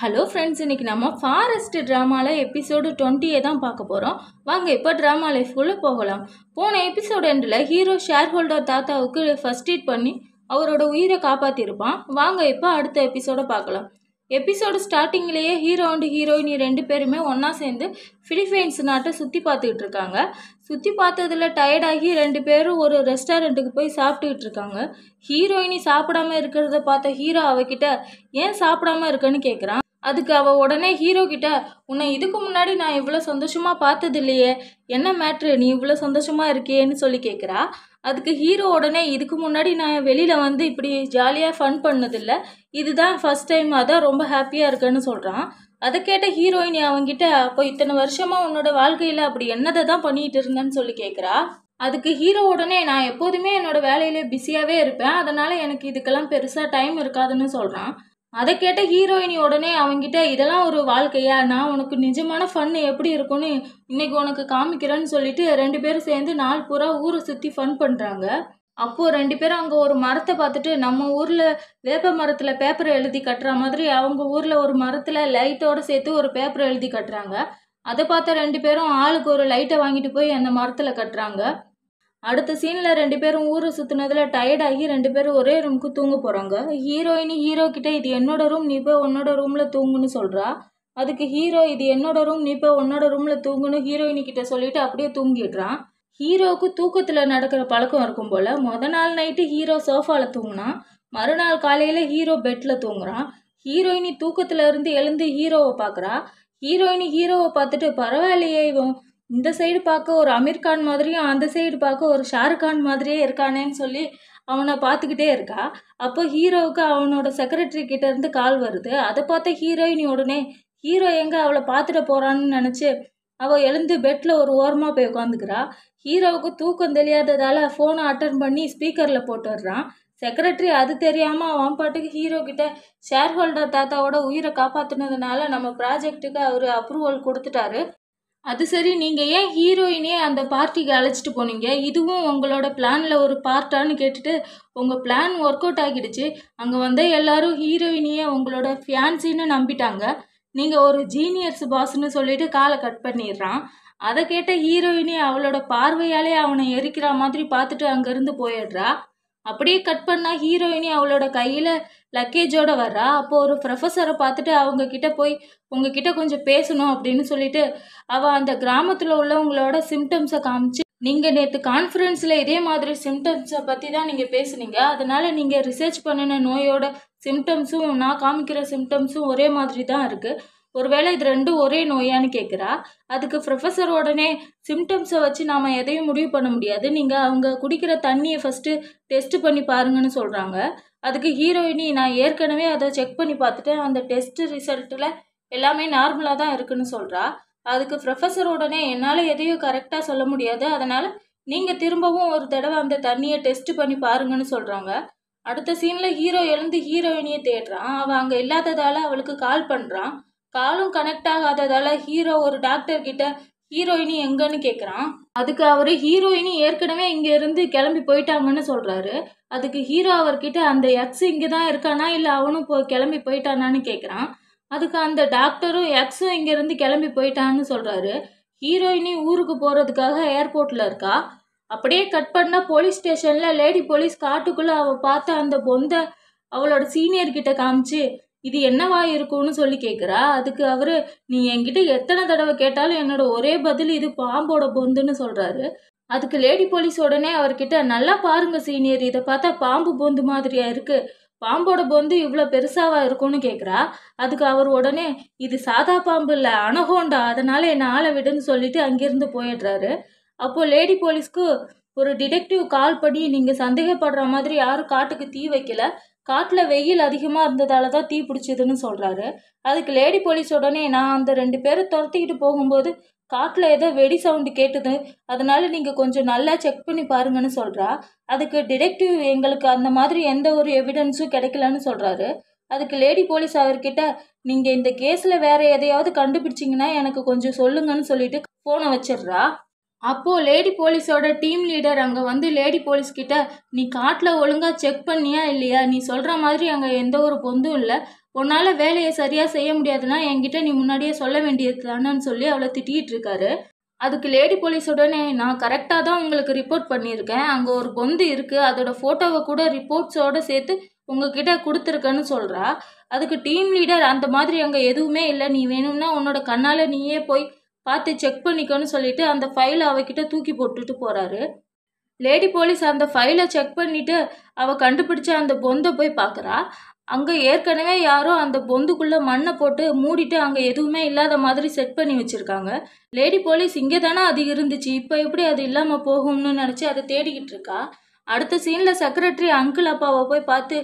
hello friends இன்றைக்கி நம்ம forest ட்ராமாவில் எபிசோடு டுவெண்ட்டியை தான் பார்க்க போகிறோம் வாங்க இப்போ ட்ராமா லைஃப்குள்ளே போகலாம் போன எபிசோடு எண்டில் ஹீரோ ஷேர் ஹோல்டர் தாத்தாவுக்கு ஃபஸ்ட் எய்ட் பண்ணி அவரோட உயிரை காப்பாற்றிருப்பான் வாங்க இப்போ அடுத்த எபிசோடை பார்க்கலாம் எபிசோடு ஸ்டார்டிங்லேயே ஹீரோ அண்டு ஹீரோயின் ரெண்டு பேருமே ஒன்றா சேர்ந்து ஃபிலிப்பைன்ஸ் நாட்டை சுற்றி பார்த்துக்கிட்டு இருக்காங்க சுற்றி பார்த்ததில் டயர்டாகி ரெண்டு பேரும் ஒரு ரெஸ்டாரண்ட்டுக்கு போய் சாப்பிட்டுக்கிட்டு இருக்காங்க ஹீரோயினி சாப்பிடாம இருக்கிறத பார்த்த ஹீரோ அவகிட்ட ஏன் சாப்பிடாம இருக்குன்னு கேட்குறான் அதுக்கு அவள் உடனே ஹீரோ கிட்ட உன்னை இதுக்கு முன்னாடி நான் இவ்வளோ சந்தோஷமாக பார்த்தது இல்லையே என்ன மேட்ரு நீ இவ்வளோ சந்தோஷமாக இருக்கியேன்னு சொல்லி கேட்குறா அதுக்கு ஹீரோ உடனே இதுக்கு முன்னாடி நான் வெளியில் வந்து இப்படி ஜாலியாக ஃபன் பண்ணதில்ல இதுதான் ஃபஸ்ட் டைம் அதான் ரொம்ப ஹாப்பியாக இருக்குன்னு சொல்கிறான் அதை கேட்ட ஹீரோயின் அவங்கிட்ட அப்போ இத்தனை வருஷமாக உன்னோட வாழ்க்கையில் அப்படி என்னதை தான் பண்ணிகிட்டு இருந்தேன்னு சொல்லி கேட்குறா அதுக்கு ஹீரோ உடனே நான் எப்போதுமே என்னோடய வேலையில் பிஸியாகவே இருப்பேன் அதனால் எனக்கு இதுக்கெல்லாம் பெருசாக டைம் இருக்காதுன்னு சொல்கிறான் அதை கேட்ட ஹீரோயினி உடனே அவங்கிட்ட இதெல்லாம் ஒரு வாழ்க்கையா நான் உனக்கு நிஜமான ஃபன் எப்படி இருக்கும்னு இன்னைக்கு உனக்கு காமிக்கிறேன்னு சொல்லிட்டு ரெண்டு பேரும் சேர்ந்து நாள் பூரா ஊரை சுற்றி ஃபன் பண்ணுறாங்க அப்போது ரெண்டு பேரும் அங்கே ஒரு மரத்தை பார்த்துட்டு நம்ம ஊரில் வேப்ப மரத்தில் பேப்பரை எழுதி கட்டுற மாதிரி அவங்க ஊரில் ஒரு மரத்தில் லைட்டோடு சேர்த்து ஒரு பேப்பரை எழுதி கட்டுறாங்க அதை பார்த்த ரெண்டு பேரும் ஆளுக்கு ஒரு லைட்டை வாங்கிட்டு போய் அந்த மரத்தில் கட்டுறாங்க அடுத்த சீனில் ரெண்டு பேரும் ஊரை சுற்றுனதில் டயர்டாகி ரெண்டு பேரும் ஒரே ரூமுக்கு தூங்க போகிறாங்க ஹீரோயினி ஹீரோ கிட்டே இது என்னோட ரூம் நீ போய் உன்னோட ரூமில் தூங்குன்னு சொல்கிறா அதுக்கு ஹீரோ இது என்னோட ரூம் நீ போய் உன்னோட ரூமில் தூங்குன்னு ஹீரோயினி கிட்டே சொல்லிட்டு அப்படியே தூங்கிடுறான் ஹீரோவுக்கு தூக்கத்தில் நடக்கிற பழக்கம் இருக்கும் போல் மொதல் நாள் நைட்டு ஹீரோ சோஃபாவில் தூங்கினா மறுநாள் காலையில் ஹீரோ பெட்டில் தூங்குறான் ஹீரோயினி தூக்கத்தில் இருந்து எழுந்து ஹீரோவை பார்க்குறா ஹீரோயினி ஹீரோவை பார்த்துட்டு பரவாயில்லையே இவன் இந்த சைடு பார்க்க ஒரு அமீர்கான் மாதிரியும் அந்த சைடு பார்க்க ஒரு ஷாருக்கான் மாதிரியே இருக்கானேன்னு சொல்லி அவனை பார்த்துக்கிட்டே இருக்கா அப்போ ஹீரோவுக்கு அவனோட செக்ரட்டரி கிட்டேருந்து கால் வருது அதை பார்த்த ஹீரோயினி உடனே ஹீரோ எங்கே அவளை பார்த்துட போகிறான்னு நினச்சி அவள் எழுந்து பெட்டில் ஒரு ஓரமாக போய் உட்காந்துக்கிறா ஹீரோவுக்கு தூக்கம் தெரியாததால் ஃபோனை அட்டன் பண்ணி ஸ்பீக்கரில் போட்டுடுறான் செக்ரட்டரி அது தெரியாமல் அவன் பாட்டுக்கு ஹீரோ கிட்ட ஷேர் ஹோல்டர் தாத்தாவோட உயிரை காப்பாற்றினதுனால நம்ம ப்ராஜெக்ட்டுக்கு அவர் அப்ரூவல் கொடுத்துட்டாரு அது சரி நீங்கள் ஏன் ஹீரோயினே அந்த பார்ட்டிக்கு அழைச்சிட்டு போனீங்க இதுவும் உங்களோட பிளானில் ஒரு பார்ட்டான்னு கேட்டுட்டு உங்கள் பிளான் ஒர்க் அவுட் ஆகிடுச்சு அங்கே வந்து எல்லாரும் ஹீரோயினியை உங்களோட ஃபேன்சின்னு நம்பிட்டாங்க நீங்கள் ஒரு ஜீனியர்ஸ் பாஸ்ன்னு சொல்லிட்டு காலை கட் பண்ணிடுறான் அதை கேட்ட ஹீரோயினே அவளோட பார்வையாலே அவனை எரிக்கிற மாதிரி பார்த்துட்டு அங்கேருந்து போயிடுறா அப்படியே கட் பண்ணால் ஹீரோயினி அவளோட கையில் லக்கேஜோடு வர்றா அப்போ ஒரு ப்ரொஃபஸரை பார்த்துட்டு அவங்கக்கிட்ட போய் உங்ககிட்ட கொஞ்சம் பேசணும் அப்படின்னு சொல்லிட்டு அவள் அந்த கிராமத்தில் உள்ளவங்களோட சிம்டம்ஸை காமிச்சு நீங்கள் நேற்று கான்ஃபரன்ஸ்ல இதே மாதிரி சிம்டம்ஸை பற்றி தான் நீங்கள் பேசுனீங்க அதனால் நீங்கள் ரிசர்ச் பண்ணின நோயோட சிம்டம்ஸும் நான் காமிக்கிற சிம்டம்ஸும் ஒரே மாதிரி தான் இருக்குது ஒருவேளை இது ரெண்டும் ஒரே நோயான்னு கேட்குறா அதுக்கு ப்ரொஃபஸர் உடனே சிம்டம்ஸை வச்சு நாம் எதையும் முடிவு பண்ண முடியாது நீங்கள் அவங்க குடிக்கிற தண்ணியை ஃபஸ்ட்டு டெஸ்ட்டு பண்ணி பாருங்கன்னு சொல்கிறாங்க அதுக்கு ஹீரோயினி நான் ஏற்கனவே அதை செக் பண்ணி பார்த்துட்டேன் அந்த டெஸ்ட் ரிசல்ட்டில் எல்லாமே நார்மலாக தான் இருக்குன்னு சொல்கிறா அதுக்கு ப்ரொஃபஸர் உடனே என்னால் எதையும் கரெக்டாக சொல்ல முடியாது அதனால் நீங்கள் திரும்பவும் ஒரு தடவை அந்த தண்ணியை டெஸ்ட் பண்ணி பாருங்கன்னு சொல்கிறாங்க அடுத்த சீனில் ஹீரோ எழுந்து ஹீரோயினியை தேடுறான் அவள் அங்கே இல்லாததால் அவளுக்கு கால் பண்ணுறான் காலும் கனெக்ட் ஆகாததால் ஹீரோ ஒரு டாக்டர் கிட்ட ஹீரோயினி எங்கன்னு கேட்குறான் அதுக்கு அவர் ஹீரோயினி ஏற்கனவே இருந்து கிளம்பி போயிட்டாங்கன்னு சொல்கிறாரு அதுக்கு ஹீரோ அவர்கிட்ட அந்த எக்ஸ் இங்கே தான் இருக்கானா இல்லை அவனும் போ கிளம்பி போயிட்டானான்னு கேட்குறான் அதுக்கு அந்த டாக்டரும் எக்ஸும் இங்கேருந்து கிளம்பி போயிட்டான்னு சொல்கிறாரு ஹீரோயினி ஊருக்கு போகிறதுக்காக ஏர்போர்ட்டில் இருக்கா அப்படியே கட் பண்ணால் போலீஸ் ஸ்டேஷனில் லேடி போலீஸ் காட்டுக்குள்ளே அவள் பார்த்த அந்த பொந்தை அவளோட சீனியர்கிட்ட காமிச்சு இது என்னவா இருக்கும்னு சொல்லி கேட்குறா அதுக்கு அவர் நீ என்கிட்ட எத்தனை தடவை கேட்டாலும் என்னோட ஒரே பதில் இது பாம்போட பொந்துன்னு சொல்கிறாரு அதுக்கு லேடி போலீஸ் உடனே அவர்கிட்ட நல்லா பாருங்க சீனியர் இதை பார்த்தா பாம்பு பொந்து மாதிரியா இருக்குது பாம்போட பொந்து இவ்வளோ பெருசாவா இருக்கும்னு கேட்குறா அதுக்கு அவர் உடனே இது சாதா பாம்பு இல்லை அனகோண்டா அதனால் என்னை ஆளை விடுன்னு சொல்லிட்டு அங்கேருந்து போயிடுறாரு அப்போது லேடி போலீஸ்க்கு ஒரு டிடெக்டிவ் கால் பண்ணி நீங்கள் சந்தேகப்படுற மாதிரி யாரும் காட்டுக்கு தீ வைக்கல காட்டில் வெயில் அதிகமாக இருந்ததால தான் தீ பிடிச்சதுன்னு சொல்கிறாரு அதுக்கு லேடி போலீஸ் உடனே நான் அந்த ரெண்டு பேரை துரத்திக்கிட்டு போகும்போது காட்டில் ஏதோ வெடி சவுண்டு கேட்டுது அதனால நீங்கள் கொஞ்சம் நல்லா செக் பண்ணி பாருங்கன்னு சொல்கிறா அதுக்கு டிடெக்டிவ் எங்களுக்கு அந்த மாதிரி எந்த ஒரு எவிடன்ஸும் கிடைக்கலன்னு சொல்கிறாரு அதுக்கு லேடி போலீஸ் அவர்கிட்ட நீங்கள் இந்த கேஸில் வேறு எதையாவது கண்டுபிடிச்சிங்கன்னா எனக்கு கொஞ்சம் சொல்லுங்கன்னு சொல்லிட்டு ஃபோனை வச்சிடுறா அப்போது லேடி போலீஸோட டீம் லீடர் அங்கே வந்து லேடி போலீஸ்கிட்ட நீ காட்டில் ஒழுங்காக செக் பண்ணியா இல்லையா நீ சொல்கிற மாதிரி அங்கே எந்த ஒரு பொந்தும் இல்லை உன்னால் வேலையை சரியாக செய்ய முடியாதுன்னா என்கிட்ட நீ முன்னாடியே சொல்ல வேண்டியது தானேன்னு சொல்லி அவளை திட்டிகிட்டு இருக்காரு அதுக்கு லேடி போலீஸ் உடனே நான் கரெக்டாக தான் உங்களுக்கு ரிப்போர்ட் பண்ணியிருக்கேன் அங்கே ஒரு பொந்து இருக்குது அதோட ஃபோட்டோவை கூட ரிப்போர்ட்ஸோடு சேர்த்து உங்ககிட்ட கொடுத்துருக்கேன்னு சொல்கிறா அதுக்கு டீம் லீடர் அந்த மாதிரி அங்கே எதுவுமே இல்லை நீ வேணும்னா உன்னோட கண்ணால் நீயே போய் பார்த்து செக் பண்ணிக்கோன்னு சொல்லிட்டு அந்த ஃபைலை அவகிட்ட தூக்கி போட்டுட்டு போகிறாரு லேடி போலீஸ் அந்த ஃபைலை செக் பண்ணிவிட்டு அவள் கண்டுபிடிச்ச அந்த பொந்தை போய் பார்க்குறா அங்கே ஏற்கனவே யாரோ அந்த பொந்துக்குள்ளே மண்ணை போட்டு மூடிட்டு அங்கே எதுவுமே இல்லாத மாதிரி செட் பண்ணி வச்சுருக்காங்க லேடி போலீஸ் இங்கே தானே அது இருந்துச்சு இப்போ எப்படி அது இல்லாமல் போகும்னு நினச்சி அதை தேடிக்கிட்டு இருக்கா அடுத்த சீனில் செக்ரட்டரி அங்கிள் அப்பாவை போய் பார்த்து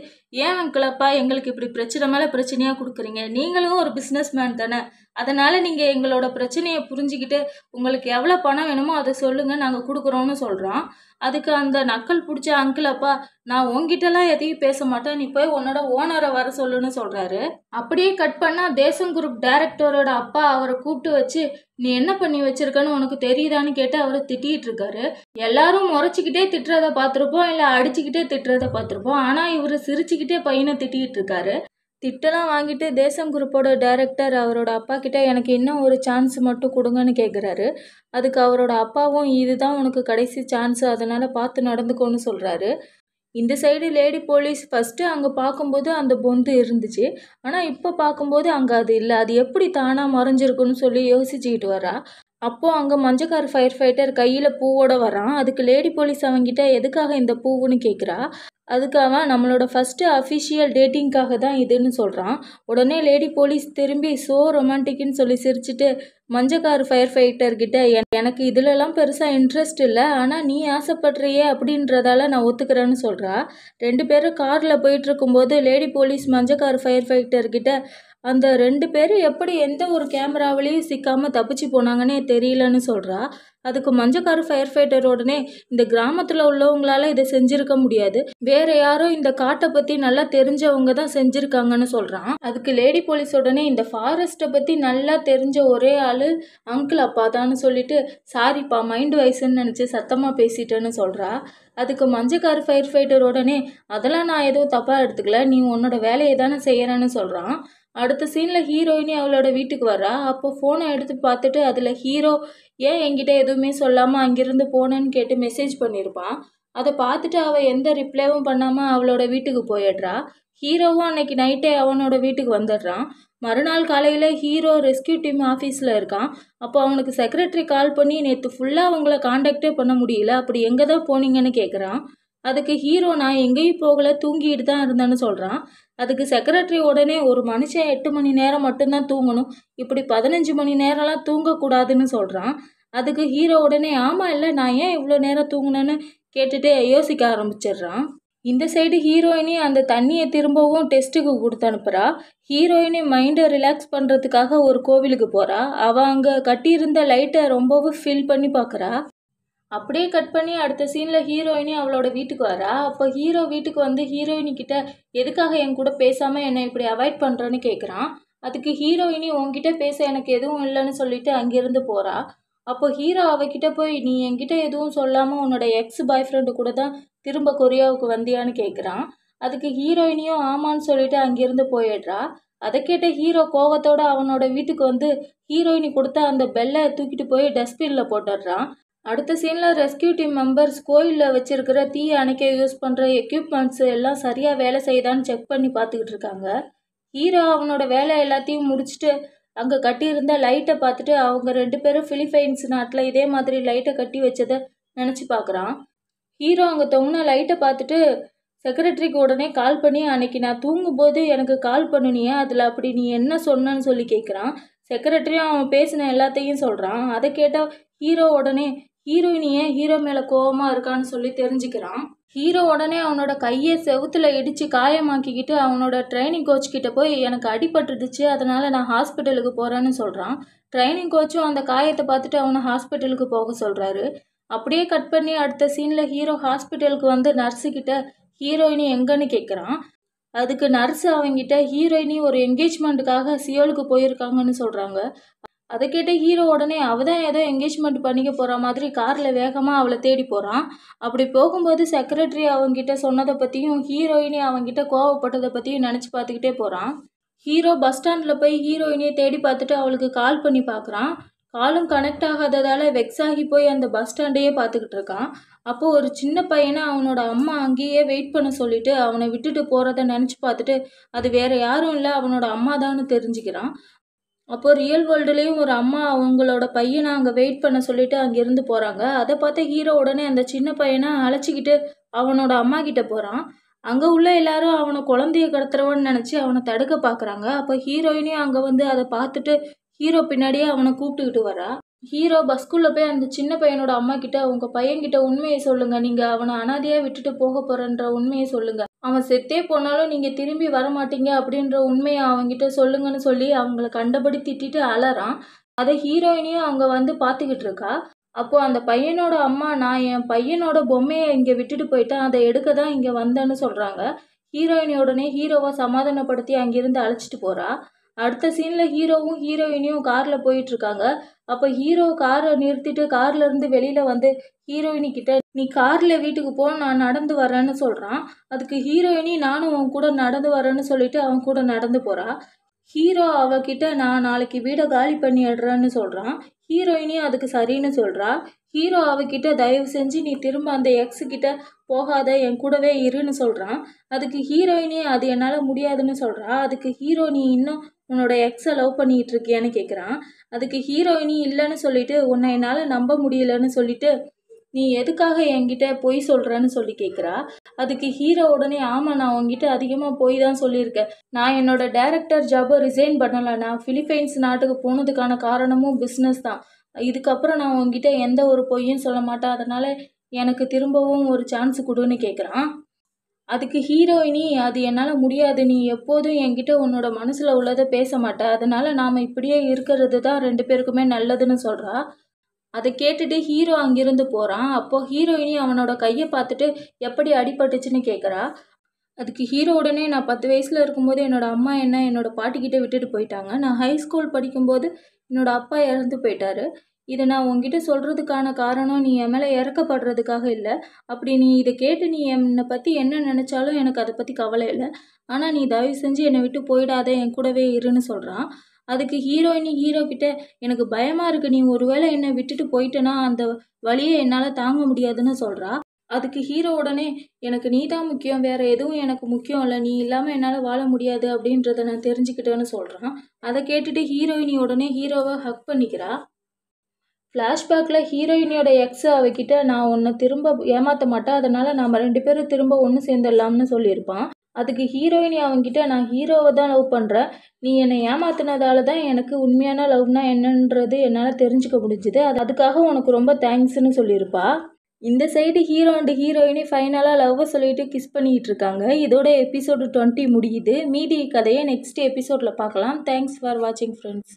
ஏன் அங்கிள் அப்பா எங்களுக்கு இப்படி பிரச்சனை மேலே பிரச்சனையாக கொடுக்குறீங்க நீங்களும் ஒரு பிஸ்னஸ் மேன் தானே அதனால் நீங்கள் எங்களோட பிரச்சனையை புரிஞ்சுக்கிட்டு உங்களுக்கு எவ்வளோ பணம் வேணுமோ அதை சொல்லுங்கள் நாங்கள் கொடுக்குறோன்னு சொல்கிறோம் அதுக்கு அந்த நக்கல் பிடிச்ச அங்கிள் அப்பா நான் உங்ககிட்டலாம் எதையும் பேச மாட்டேன் நீ போய் உன்னோட ஓனரை வர சொல்லுன்னு சொல்கிறாரு அப்படியே கட் பண்ணால் தேசம் குரூப் டைரக்டரோட அப்பா அவரை கூப்பிட்டு வச்சு நீ என்ன பண்ணி வச்சிருக்கன்னு உனக்கு தெரியுதான்னு கேட்டு அவர் திட்டிகிட்டு இருக்காரு எல்லாரும் முறைச்சிக்கிட்டே திட்டுறத பார்த்துருப்போம் இல்லை அடிச்சுக்கிட்டே திட்டுறத பார்த்துருப்போம் ஆனால் இவர் சிரிச்சுக்கிட்டே பையனை திட்டிகிட்டு இருக்காரு திட்டெல்லாம் வாங்கிட்டு தேசம் குரூப்போட டைரக்டர் அவரோட அப்பா கிட்ட எனக்கு இன்னும் ஒரு சான்ஸ் மட்டும் கொடுங்கன்னு கேட்குறாரு அதுக்கு அவரோட அப்பாவும் இதுதான் உனக்கு கடைசி சான்ஸ் அதனால் பார்த்து நடந்துக்கோன்னு சொல்கிறாரு இந்த சைடு லேடி போலீஸ் ஃபஸ்ட்டு அங்கே பார்க்கும்போது அந்த பொந்து இருந்துச்சு ஆனால் இப்போ பார்க்கும்போது அங்கே அது இல்லை அது எப்படி தானாக மறைஞ்சிருக்குன்னு சொல்லி யோசிச்சுக்கிட்டு வரா அப்போது அங்கே மஞ்சக்கார் ஃபயர் ஃபைட்டர் கையில் பூவோட வரான் அதுக்கு லேடி போலீஸ் அவங்கிட்ட எதுக்காக இந்த பூவுன்னு கேட்குறா அதுக்காக நம்மளோட ஃபஸ்ட்டு அஃபிஷியல் டேட்டிங்க்காக தான் இதுன்னு சொல்கிறான் உடனே லேடி போலீஸ் திரும்பி ஸோ ரொமான்டிக்னு சொல்லி சிரிச்சுட்டு மஞ்சக்கார் ஃபயர் கிட்ட எனக்கு இதுலலாம் பெருசாக இன்ட்ரெஸ்ட் இல்லை ஆனால் நீ ஆசைப்படுறியே அப்படின்றதால நான் ஒத்துக்கிறேன்னு சொல்கிறா ரெண்டு பேரும் காரில் போயிட்டு இருக்கும்போது லேடி போலீஸ் மஞ்சக்கார் ஃபயர் கிட்ட அந்த ரெண்டு பேரும் எப்படி எந்த ஒரு கேமராவிலையும் சிக்காமல் தப்பிச்சு போனாங்கன்னே தெரியலன்னு சொல்கிறா அதுக்கு மஞ்சக்காரு ஃபயர் ஃபைட்டர் உடனே இந்த கிராமத்தில் உள்ளவங்களால இதை செஞ்சுருக்க முடியாது வேற யாரோ இந்த காட்டை பற்றி நல்லா தெரிஞ்சவங்க தான் செஞ்சுருக்காங்கன்னு சொல்கிறான் அதுக்கு லேடி போலீஸ் உடனே இந்த ஃபாரஸ்ட்டை பற்றி நல்லா தெரிஞ்ச ஒரே ஆள் அங்கிள் அப்பா தான்னு சொல்லிட்டு சாரிப்பா மைண்டு வயசுன்னு நினச்சி சத்தமாக பேசிட்டேன்னு சொல்கிறா அதுக்கு மஞ்சக்காரு ஃபயர் ஃபைட்டர் உடனே அதெல்லாம் நான் எதுவும் தப்பாக எடுத்துக்கல நீ உன்னோட வேலையை தானே செய்கிறேன்னு சொல்கிறான் அடுத்த சீனில் ஹீரோயினி அவளோட வீட்டுக்கு வரா அப்போ ஃபோனை எடுத்து பார்த்துட்டு அதில் ஹீரோ ஏன் என்கிட்ட எதுவுமே சொல்லாமல் அங்கேருந்து போனேன்னு கேட்டு மெசேஜ் பண்ணியிருப்பான் அதை பார்த்துட்டு அவள் எந்த ரிப்ளைவும் பண்ணாமல் அவளோட வீட்டுக்கு போயிடுறா ஹீரோவும் அன்னைக்கு நைட்டே அவனோட வீட்டுக்கு வந்துடுறான் மறுநாள் காலையில் ஹீரோ ரெஸ்கியூ டீம் ஆஃபீஸில் இருக்கான் அப்போ அவனுக்கு செக்ரட்டரி கால் பண்ணி நேற்று ஃபுல்லாக அவங்கள காண்டாக்டே பண்ண முடியல அப்படி எங்கே தான் போனீங்கன்னு கேட்குறான் அதுக்கு ஹீரோ நான் எங்கேயும் போகலை தூங்கிட்டு தான் இருந்தேன்னு சொல்கிறான் அதுக்கு செக்ரட்டரி உடனே ஒரு மனுஷன் எட்டு மணி நேரம் மட்டும்தான் தூங்கணும் இப்படி பதினஞ்சு மணி நேரம்லாம் தூங்கக்கூடாதுன்னு சொல்கிறான் அதுக்கு ஹீரோ உடனே ஆமாம் இல்லை நான் ஏன் இவ்வளோ நேரம் தூங்கினேன்னு கேட்டுட்டு யோசிக்க ஆரம்பிச்சிடுறான் இந்த சைடு ஹீரோயினி அந்த தண்ணியை திரும்பவும் டெஸ்ட்டுக்கு கொடுத்து அனுப்புகிறா ஹீரோயினி மைண்டை ரிலாக்ஸ் பண்ணுறதுக்காக ஒரு கோவிலுக்கு போகிறா அவள் அங்கே கட்டியிருந்த லைட்டை ரொம்பவும் ஃபீல் பண்ணி பார்க்குறா அப்படியே கட் பண்ணி அடுத்த சீனில் ஹீரோயினே அவளோட வீட்டுக்கு வரா அப்போ ஹீரோ வீட்டுக்கு வந்து கிட்ட எதுக்காக என் கூட பேசாமல் என்னை இப்படி அவாய்ட் பண்ணுறேன்னு கேட்குறான் அதுக்கு ஹீரோயினி உங்ககிட்ட பேச எனக்கு எதுவும் இல்லைன்னு சொல்லிட்டு அங்கேருந்து போகிறா அப்போ ஹீரோ அவகிட்ட போய் நீ என்கிட்ட எதுவும் சொல்லாமல் உன்னோட எக்ஸ் பாய் ஃப்ரெண்டு கூட தான் திரும்ப கொரியாவுக்கு வந்தியான்னு கேட்குறான் அதுக்கு ஹீரோயினியும் ஆமான்னு சொல்லிட்டு அங்கேருந்து போயிடுறா அதை கேட்ட ஹீரோ கோவத்தோடு அவனோட வீட்டுக்கு வந்து ஹீரோயினி கொடுத்த அந்த பெல்லை தூக்கிட்டு போய் டஸ்ட்பினில் போட்டுடுறான் அடுத்த சீனில் ரெஸ்கியூ டீம் மெம்பர்ஸ் கோயிலில் வச்சுருக்கிற தீ அணைக்க யூஸ் பண்ணுற எக்யூப்மெண்ட்ஸ் எல்லாம் சரியாக வேலை செய்யுதான்னு செக் பண்ணி பார்த்துக்கிட்டு இருக்காங்க ஹீரோ அவனோட வேலை எல்லாத்தையும் முடிச்சுட்டு அங்கே கட்டியிருந்த லைட்டை பார்த்துட்டு அவங்க ரெண்டு பேரும் ஃபிலிப்பைன்ஸ் நாட்டில் இதே மாதிரி லைட்டை கட்டி வச்சதை நினச்சி பார்க்குறான் ஹீரோ அங்கே தொங்கின லைட்டை பார்த்துட்டு செக்ரட்டரிக்கு உடனே கால் பண்ணி அன்னைக்கு நான் தூங்கும்போது எனக்கு கால் பண்ணினியே அதில் அப்படி நீ என்ன சொன்னன்னு சொல்லி கேட்குறான் செக்ரட்டரியும் அவன் பேசின எல்லாத்தையும் சொல்கிறான் அதை கேட்டால் ஹீரோ உடனே ஹீரோயினி ஏன் ஹீரோ மேலே கோபமாக இருக்கான்னு சொல்லி தெரிஞ்சுக்கிறான் ஹீரோ உடனே அவனோட கையை செவுத்தில் இடித்து காயமாக்கிக்கிட்டு அவனோட ட்ரைனிங் கோச் கிட்ட போய் எனக்கு அடிபட்டுடுச்சு அதனால் நான் ஹாஸ்பிட்டலுக்கு போகிறேன்னு சொல்கிறான் ட்ரைனிங் கோச்சும் அந்த காயத்தை பார்த்துட்டு அவனை ஹாஸ்பிட்டலுக்கு போக சொல்கிறாரு அப்படியே கட் பண்ணி அடுத்த சீனில் ஹீரோ ஹாஸ்பிட்டலுக்கு வந்து நர்ஸுக்கிட்ட ஹீரோயினி எங்கன்னு கேட்குறான் அதுக்கு நர்ஸ் அவங்கிட்ட ஹீரோயினி ஒரு என்கேஜ்மெண்ட்டுக்காக சியோலுக்கு போயிருக்காங்கன்னு சொல்கிறாங்க அதை கேட்ட ஹீரோ உடனே அவள் தான் ஏதோ என்கேஜ்மெண்ட் பண்ணிக்க போகிற மாதிரி காரில் வேகமாக அவளை தேடி போகிறான் அப்படி போகும்போது செக்ரட்டரி அவங்கிட்ட சொன்னதை பற்றியும் ஹீரோயினி அவங்கிட்ட கோவப்பட்டதை பற்றியும் நினச்சி பார்த்துக்கிட்டே போகிறான் ஹீரோ பஸ் ஸ்டாண்டில் போய் ஹீரோயினியை தேடி பார்த்துட்டு அவளுக்கு கால் பண்ணி பார்க்குறான் காலும் கனெக்ட் ஆகாததால் வெக்ஸ் ஆகி போய் அந்த பஸ் ஸ்டாண்டையே பார்த்துக்கிட்டு இருக்கான் அப்போது ஒரு சின்ன பையனை அவனோட அம்மா அங்கேயே வெயிட் பண்ண சொல்லிவிட்டு அவனை விட்டுட்டு போகிறத நினச்சி பார்த்துட்டு அது வேறு யாரும் இல்லை அவனோட அம்மா தான்னு தெரிஞ்சுக்கிறான் அப்போது ரியல் வேர்ல்டுலேயும் ஒரு அம்மா அவங்களோட பையனை அங்கே வெயிட் பண்ண சொல்லிட்டு அங்கேருந்து போகிறாங்க அதை பார்த்து ஹீரோ உடனே அந்த சின்ன பையனை அழைச்சிக்கிட்டு அவனோட அம்மா கிட்டே போகிறான் அங்கே உள்ள எல்லாரும் அவனை குழந்தைய கடத்துறவன்னு நினச்சி அவனை தடுக்க பார்க்குறாங்க அப்போ ஹீரோயினையும் அங்கே வந்து அதை பார்த்துட்டு ஹீரோ பின்னாடியே அவனை கூப்பிட்டுக்கிட்டு வரா ஹீரோ பஸ்குள்ள போய் அந்த சின்ன பையனோட அம்மா கிட்ட உங்க பையன்கிட்ட உண்மையை சொல்லுங்க நீங்க அவனை அனாதையா விட்டுட்டு போக போறன்ற உண்மையை சொல்லுங்க அவன் செத்தே போனாலும் நீங்க திரும்பி வரமாட்டீங்க அப்படின்ற உண்மையை அவங்கிட்ட சொல்லுங்கன்னு சொல்லி அவங்கள கண்டபடி திட்டிட்டு அலறான் அதை ஹீரோயினையும் அவங்க வந்து பார்த்துக்கிட்டு இருக்கா அப்போ அந்த பையனோட அம்மா நான் என் பையனோட பொம்மையை இங்கே விட்டுட்டு போயிட்டேன் அதை எடுக்க தான் இங்கே வந்தேன்னு சொல்கிறாங்க ஹீரோயினி ஹீரோவை சமாதானப்படுத்தி அங்கிருந்து அழைச்சிட்டு போறா அடுத்த சீனில் ஹீரோவும் ஹீரோயினியும் காரில் போயிட்டுருக்காங்க அப்போ ஹீரோ காரை நிறுத்திட்டு கார்லேருந்து வெளியில் வந்து ஹீரோயினிக்கிட்ட நீ காரில் வீட்டுக்கு போ நான் நடந்து வரேன்னு சொல்கிறான் அதுக்கு ஹீரோயினி நானும் உன் கூட நடந்து வரேன்னு சொல்லிட்டு அவன் கூட நடந்து போகிறா ஹீரோ அவகிட்ட நான் நாளைக்கு வீடை காலி பண்ணிடுறேன்னு சொல்கிறான் ஹீரோயினி அதுக்கு சரின்னு சொல்றா ஹீரோ அவகிட்ட தயவு செஞ்சு நீ திரும்ப அந்த கிட்ட போகாத என் கூடவே இருன்னு சொல்கிறான் அதுக்கு ஹீரோயினி அது என்னால் முடியாதுன்னு சொல்கிறா அதுக்கு ஹீரோ நீ இன்னும் உன்னோட எக்ஸை லவ் பண்ணிகிட்டு இருக்கியான்னு கேட்குறான் அதுக்கு ஹீரோயினி இல்லைன்னு சொல்லிட்டு உன்னை என்னால் நம்ப முடியலன்னு சொல்லிட்டு நீ எதுக்காக என்கிட்ட பொய் சொல்கிறன்னு சொல்லி கேட்குறா அதுக்கு ஹீரோ உடனே ஆமாம் நான் உங்ககிட்ட அதிகமாக பொய் தான் சொல்லியிருக்கேன் நான் என்னோட டைரக்டர் ஜாபை ரிசைன் பண்ணலை நான் ஃபிலிப்பைன்ஸ் நாட்டுக்கு போனதுக்கான காரணமும் பிஸ்னஸ் தான் இதுக்கப்புறம் நான் உங்ககிட்ட எந்த ஒரு பொய்யும் சொல்ல மாட்டேன் அதனால் எனக்கு திரும்பவும் ஒரு சான்ஸ் கொடுன்னு கேட்குறான் அதுக்கு ஹீரோயினி அது என்னால் முடியாது நீ எப்போதும் என்கிட்ட உன்னோட மனசில் உள்ளதை பேச மாட்ட அதனால் நாம் இப்படியே இருக்கிறது தான் ரெண்டு பேருக்குமே நல்லதுன்னு சொல்கிறா அதை கேட்டுட்டு ஹீரோ அங்கிருந்து போகிறான் அப்போது ஹீரோயினி அவனோட கையை பார்த்துட்டு எப்படி அடிபட்டுச்சுன்னு கேட்குறா அதுக்கு ஹீரோ உடனே நான் பத்து வயசில் இருக்கும்போது என்னோடய அம்மா என்ன என்னோடய பாட்டிக்கிட்டே விட்டுட்டு போயிட்டாங்க நான் ஹை ஸ்கூல் படிக்கும்போது என்னோடய அப்பா இறந்து போயிட்டாரு இதை நான் உங்ககிட்ட சொல்கிறதுக்கான காரணம் நீ என் மேலே இறக்கப்படுறதுக்காக இல்லை அப்படி நீ இதை கேட்டு நீ என்னை பற்றி என்ன நினச்சாலும் எனக்கு அதை பற்றி கவலை இல்லை ஆனால் நீ தயவு செஞ்சு என்னை விட்டு போயிடாத என் கூடவே இருன்னு சொல்கிறான் அதுக்கு ஹீரோயின் ஹீரோ கிட்ட எனக்கு பயமாக இருக்குது நீ ஒருவேளை என்னை விட்டுட்டு போயிட்டேன்னா அந்த வழியை என்னால் தாங்க முடியாதுன்னு சொல்கிறா அதுக்கு ஹீரோ உடனே எனக்கு நீ தான் முக்கியம் வேறு எதுவும் எனக்கு முக்கியம் இல்லை நீ இல்லாமல் என்னால் வாழ முடியாது அப்படின்றத நான் தெரிஞ்சுக்கிட்டேன்னு சொல்கிறான் அதை கேட்டுட்டு ஹீரோயினி உடனே ஹீரோவை ஹக் பண்ணிக்கிறா ஃப்ளாஷ்பேக்கில் ஹீரோயினியோட எக்ஸ் அவகிட்ட நான் உன்னை திரும்ப ஏமாற்ற மாட்டேன் அதனால் நம்ம ரெண்டு பேரும் திரும்ப ஒன்று சேர்ந்துடலாம்னு சொல்லியிருப்பான் அதுக்கு ஹீரோயினி அவங்ககிட்ட நான் ஹீரோவை தான் லவ் பண்ணுறேன் நீ என்னை ஏமாத்தினதால தான் எனக்கு உண்மையான லவ்னா என்னன்றது என்னால் தெரிஞ்சுக்க முடிஞ்சுது அது அதுக்காக உனக்கு ரொம்ப தேங்க்ஸ்னு சொல்லியிருப்பா இந்த சைடு ஹீரோ அண்டு ஹீரோயினி ஃபைனலாக லவ்வை சொல்லிட்டு கிஸ் பண்ணிகிட்டு இருக்காங்க இதோட எபிசோடு டுவெண்ட்டி முடியுது மீதி கதையை நெக்ஸ்ட் எபிசோடில் பார்க்கலாம் தேங்க்ஸ் ஃபார் வாட்சிங் ஃப்ரெண்ட்ஸ்